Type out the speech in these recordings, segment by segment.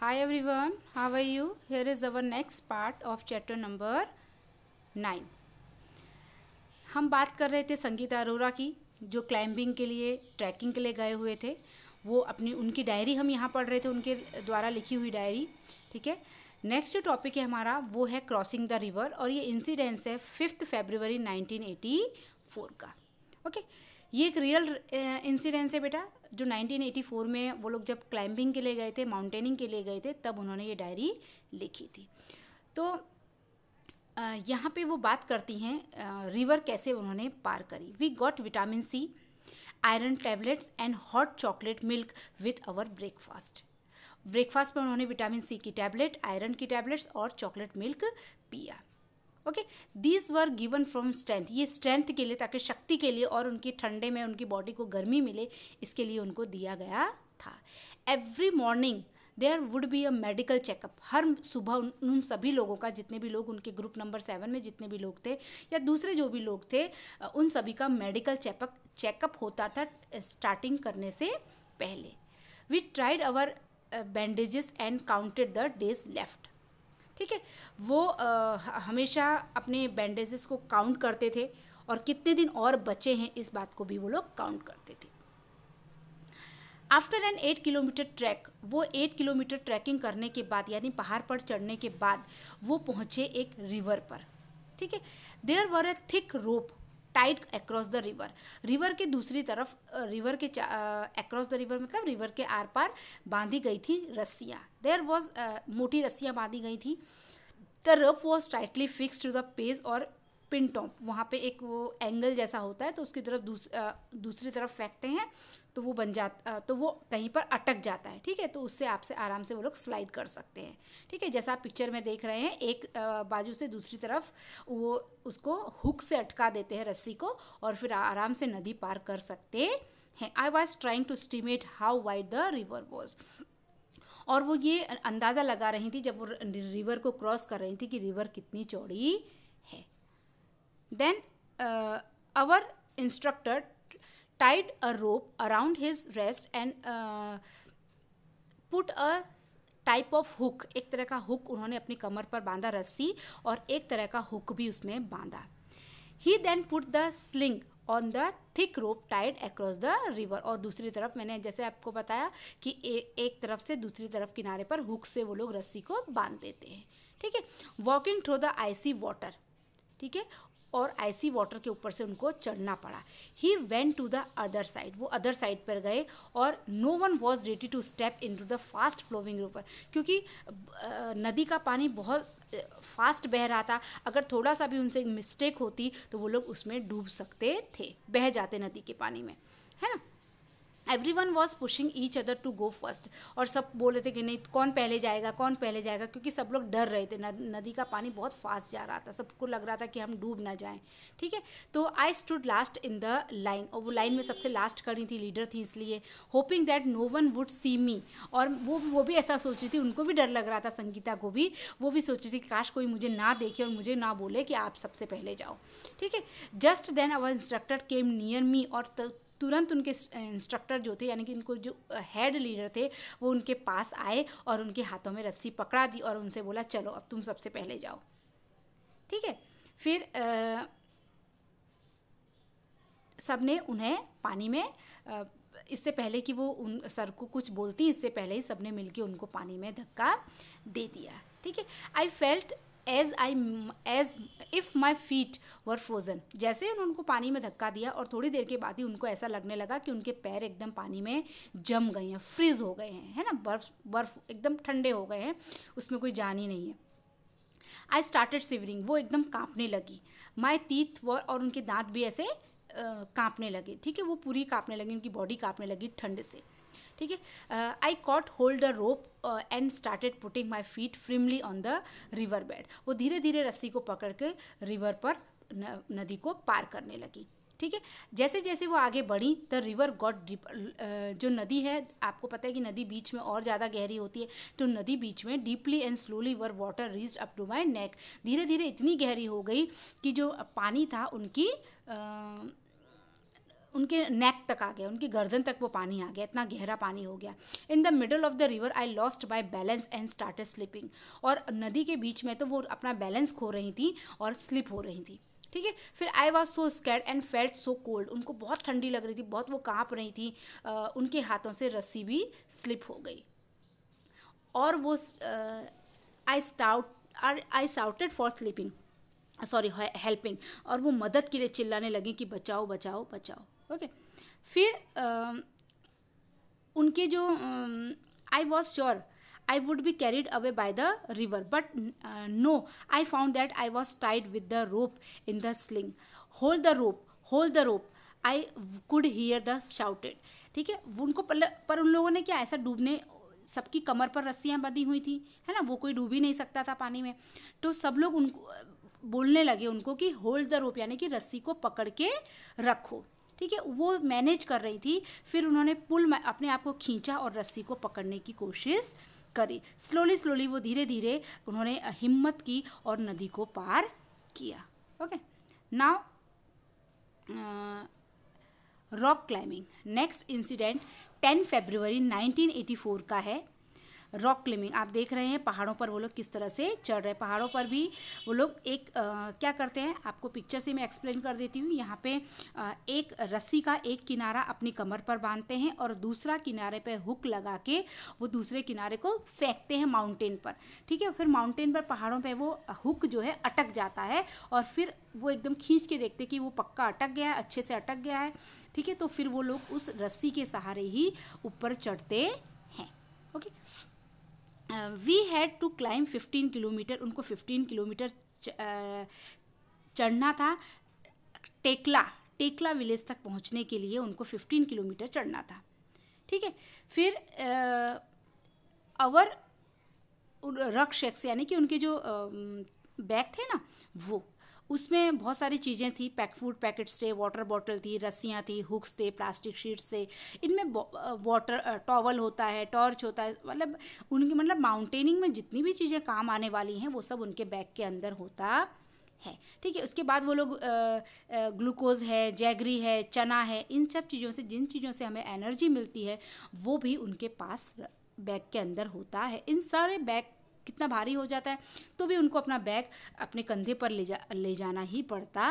High everyone how I you here is our next part of chapter number nine हम बात कर रहे थे संगीता अरोरा की जो क्लाइंबिंग के लिए ट्रैकिंग के लिए गए हुए थे वो अपनी उनकी डायरी हम यहाँ पढ़ रहे थे उनके द्वारा लिखी हुई डायरी ठीक है नेक्स्ट जो टॉपिक है हमारा वो है क्रॉसिंग द रिवर और ये इंसिडेंस है फिफ्थ नाइनटीन एटी फोर का ओके ये एक रियल इंसिडेंस है बेटा जो 1984 में वो लोग जब क्लाइंबिंग के लिए गए थे माउंटेनिंग के लिए गए थे तब उन्होंने ये डायरी लिखी थी तो यहाँ पे वो बात करती हैं रिवर कैसे उन्होंने पार करी we got vitamin C iron tablets and hot chocolate milk with our breakfast breakfast पर उन्होंने विटामिन सी की टैबलेट आयरन की टैबलेट्स और चॉकलेट मिल्क पिया okay this were given from strength ये स्ट्रेंथ के लिए ताकि शक्ति के लिए और उनकी ठंडे में उनकी बॉडी को गर्मी मिले इसके लिए उनको दिया गया था every morning there would be a medical checkup हर सुबह उन, उन सभी लोगों का जितने भी लोग उनके ग्रुप नंबर सेवन में जितने भी लोग थे या दूसरे जो भी लोग थे उन सभी का मेडिकल चेकअप चेकअप होता था स्टार्टिंग करने से पहले we tried our bandages and counted the days left ठीक है वो आ, हमेशा अपने बैंडेजेस को काउंट करते थे और कितने दिन और बचे हैं इस बात को भी वो लोग काउंट करते थे after an eight kilometer track वो एट किलोमीटर ट्रैकिंग करने के बाद यानी पहाड़ पर चढ़ने के बाद वो पहुँचे एक रिवर पर ठीक है there were a thick rope tight across the river river के दूसरी तरफ रिवर के अक्रॉस द रिवर मतलब रिवर के आर पार बांधी गई थी रस्सियाँ देर वॉज मोटी रस्सियाँ बांधी गई थी the rope was tightly fix to the peg और पिन टॉप वहाँ पे एक वो एंगल जैसा होता है तो उसकी तरफ दूस, आ, दूसरी तरफ फेंकते हैं तो वो बन जा तो वो कहीं पर अटक जाता है ठीक है तो उससे आपसे आराम से वो लोग स्लाइड कर सकते हैं ठीक है जैसा आप पिक्चर में देख रहे हैं एक बाजू से दूसरी तरफ वो उसको हुक से अटका देते हैं रस्सी को और फिर आराम से नदी पार कर सकते हैं I was trying to estimate how wide the river was और वो ये अंदाज़ा लगा रही थी जब वो रिवर को क्रॉस कर रही थी कि रिवर कितनी चौड़ी है Then uh, our instructor tied a rope around his wrist and uh, put a type of hook एक तरह का हुक उन्होंने अपनी कमर पर बांधा रस्सी और एक तरह का हुक भी उसमें बांधा he then put the sling on the thick rope tied across the river और दूसरी तरफ मैंने जैसे आपको बताया कि ए, एक तरफ से दूसरी तरफ किनारे पर हुक से वो लोग रस्सी को बांध देते हैं ठीक है walking through the icy water ठीक है और ऐसी वाटर के ऊपर से उनको चढ़ना पड़ा he went to the other side वो अदर साइड पर गए और no one was ready to step into the fast flowing river क्योंकि नदी का पानी बहुत फास्ट बह रहा था अगर थोड़ा सा भी उनसे मिस्टेक होती तो वो लोग उसमें डूब सकते थे बह जाते नदी के पानी में है ना everyone was pushing each other to go first और सब बोल रहे थे कि नहीं कौन पहले जाएगा कौन पहले जाएगा क्योंकि सब लोग डर रहे थे नदी का पानी बहुत फास्ट जा रहा था सबको लग रहा था कि हम डूब ना जाएं ठीक है तो I stood last in the line और वो लाइन में सबसे लास्ट करी थी लीडर थी इसलिए hoping that no one would see me और वो वो भी ऐसा सोच रही थी उनको भी डर लग रहा था संगीता को भी वो भी सोच रही थी काश कोई मुझे ना देखे और मुझे ना बोले कि आप सबसे पहले जाओ ठीक है just then our instructor came near me और तुरंत उनके इंस्ट्रक्टर जो थे यानी कि इनको जो हेड लीडर थे वो उनके पास आए और उनके हाथों में रस्सी पकड़ा दी और उनसे बोला चलो अब तुम सबसे पहले जाओ ठीक है फिर आ, सबने उन्हें पानी में आ, इससे पहले कि वो उन सर को कुछ बोलती इससे पहले ही सबने मिलके उनको पानी में धक्का दे दिया ठीक है I felt as I as if my feet were frozen जैसे ही उन्होंने उनको पानी में धक्का दिया और थोड़ी देर के बाद ही उनको ऐसा लगने लगा कि उनके पैर एकदम पानी में जम गए हैं फ्रीज हो गए हैं है ना बर्फ बर्फ एकदम ठंडे हो गए हैं उसमें कोई जान ही नहीं है आई स्टार्टेड सिवरिंग वो एकदम कांपने लगी माई तीथ वर और उनके दांत भी ऐसे कांपने लगे ठीक है वो पूरी कांपने लगी उनकी बॉडी कांपने लगी ठंड से ठीक है I caught hold a rope and started putting my feet firmly on the river bed वो धीरे धीरे रस्सी को पकड़ के रिवर पर न, नदी को पार करने लगी ठीक है जैसे जैसे वो आगे बढ़ी द रिवर गॉड डीप जो नदी है आपको पता है कि नदी बीच में और ज़्यादा गहरी होती है तो नदी बीच में deeply and slowly were water rose up to my neck धीरे धीरे इतनी गहरी हो गई कि जो पानी था उनकी आ, uh, उनके नेक तक आ गया उनकी गर्दन तक वो पानी आ गया इतना गहरा पानी हो गया in the middle of the river I lost my balance and started slipping और नदी के बीच में तो वो अपना बैलेंस खो रही थी और स्लिप हो रही थी ठीक है फिर I was so scared and felt so cold उनको बहुत ठंडी लग रही थी बहुत वो काँप रही थी आ, उनके हाथों से रस्सी भी स्लिप हो गई और वो I shout I shouted for sleeping sorry helping और वो मदद के लिए चिल्लाने लगे कि बचाओ बचाओ बचाओ ओके फिर uh, उनके जो I was sure I would be carried away by the river but no I found that I was tied with the rope in the sling hold the rope hold the rope I could hear the shouted ठीक है उनको पर उन लोगों ने क्या ऐसा डूबने सबकी कमर पर रस्सियाँ बंधी हुई थी है ना वो कोई डूब ही नहीं सकता था पानी में तो सब लोग उनको बोलने लगे उनको कि होल्ड द रोप यानी कि रस्सी को पकड़ के रखो ठीक है वो मैनेज कर रही थी फिर उन्होंने पुल अपने आप को खींचा और रस्सी को पकड़ने की कोशिश करी स्लोली स्लोली वो धीरे धीरे उन्होंने हिम्मत की और नदी को पार किया okay now rock climbing next incident nineteen eighty 1984 का है रॉक क्लिमिंग आप देख रहे हैं पहाड़ों पर वो लोग किस तरह से चढ़ रहे हैं पहाड़ों पर भी वो लोग एक आ, क्या करते हैं आपको पिक्चर से मैं एक्सप्लेन कर देती हूँ यहाँ पे आ, एक रस्सी का एक किनारा अपनी कमर पर बांधते हैं और दूसरा किनारे पर हुक लगा के वो दूसरे किनारे को फेंकते हैं माउंटेन पर ठीक है फिर माउंटेन पर पहाड़ों पर वो हुक जो है अटक जाता है और फिर वो एकदम खींच के देखते कि वो पक्का अटक गया है अच्छे से अटक गया है ठीक है तो फिर वो लोग उस रस्सी के सहारे ही ऊपर चढ़ते हैं okay we had to climb fifteen kilometer उनको फिफ्टीन किलोमीटर uh, चढ़ना था टेकला टेकला विलेज तक पहुंचने के लिए उनको फिफ्टीन किलोमीटर चढ़ना था ठीक है फिर अवर uh, रक्षक यानी कि उनके जो um, बैग थे ना वो उसमें बहुत सारी चीज़ें थी पैक फूड पैकेट्स थे वाटर बॉटल थी रस्सियाँ थी हुक्स थे प्लास्टिक शीट्स थे इनमें वाटर टॉवल होता है टॉर्च होता है मतलब उनके मतलब माउंटेनिंग में जितनी भी चीज़ें काम आने वाली हैं वो सब उनके बैग के अंदर होता है ठीक है उसके बाद वो लोग ग्लूकोज है जैगरी है चना है इन सब चीज़ों से जिन चीज़ों से हमें एनर्जी मिलती है वो भी उनके पास बैग के अंदर होता है इन सारे बैग कितना भारी हो जाता है तो भी उनको अपना बैग अपने कंधे पर ले जा ले जाना ही पड़ता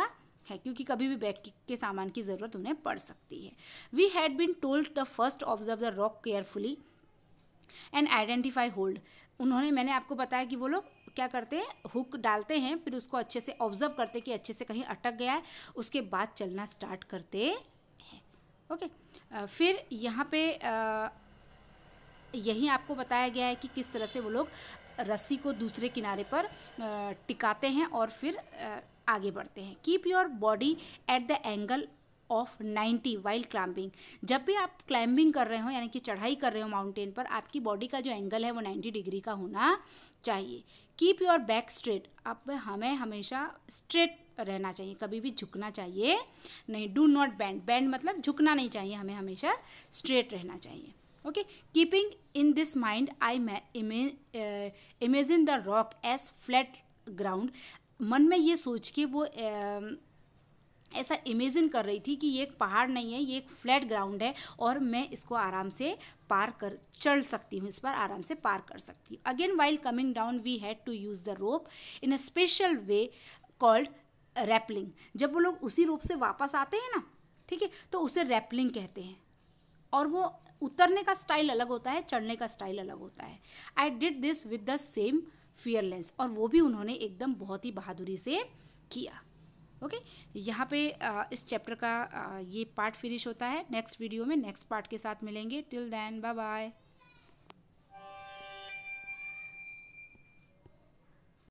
है क्योंकि कभी भी बैग के सामान की ज़रूरत उन्हें पड़ सकती है we had been told the first observe the rock carefully and identify hold उन्होंने मैंने आपको बताया कि वो लोग क्या करते हैं हुक डालते हैं फिर उसको अच्छे से ऑब्जर्व करते कि अच्छे से कहीं अटक गया है उसके बाद चलना स्टार्ट करते हैं ओके फिर यहाँ पे यही आपको बताया गया है कि किस तरह से वो लोग रस्सी को दूसरे किनारे पर टिकाते हैं और फिर आगे बढ़ते हैं keep your body at the angle of 90 while climbing जब भी आप क्लाइंबिंग कर रहे हो यानी कि चढ़ाई कर रहे हो माउंटेन पर आपकी बॉडी का जो एंगल है वो 90 डिग्री का होना चाहिए कीप योर बैक स्ट्रेट आप हमें हमेशा स्ट्रेट रहना चाहिए कभी भी झुकना चाहिए नहीं डू नॉट बैंड बैंड मतलब झुकना नहीं चाहिए हमें हमेशा स्ट्रेट रहना चाहिए okay keeping in this mind I may imagine the rock as flat ground मन में ये सोच के वो um, ऐसा इमेजिन कर रही थी कि ये एक पहाड़ नहीं है ये एक फ्लैट ग्राउंड है और मैं इसको आराम से पार कर चढ़ सकती हूँ इस पर आराम से पार कर सकती हूँ again while coming down we had to use the rope in a special way called rappelling जब वो लोग उसी रोप से वापस आते हैं ना ठीक है तो उसे रैपलिंग कहते हैं और वो उतरने का स्टाइल अलग होता है चढ़ने का स्टाइल अलग होता है I did this with the same fearless और वो भी उन्होंने एकदम बहुत ही बहादुरी से किया ओके okay? यहाँ पे इस चैप्टर का ये पार्ट फिनिश होता है नेक्स्ट वीडियो में नेक्स्ट पार्ट के साथ मिलेंगे टिल देन बाय बाय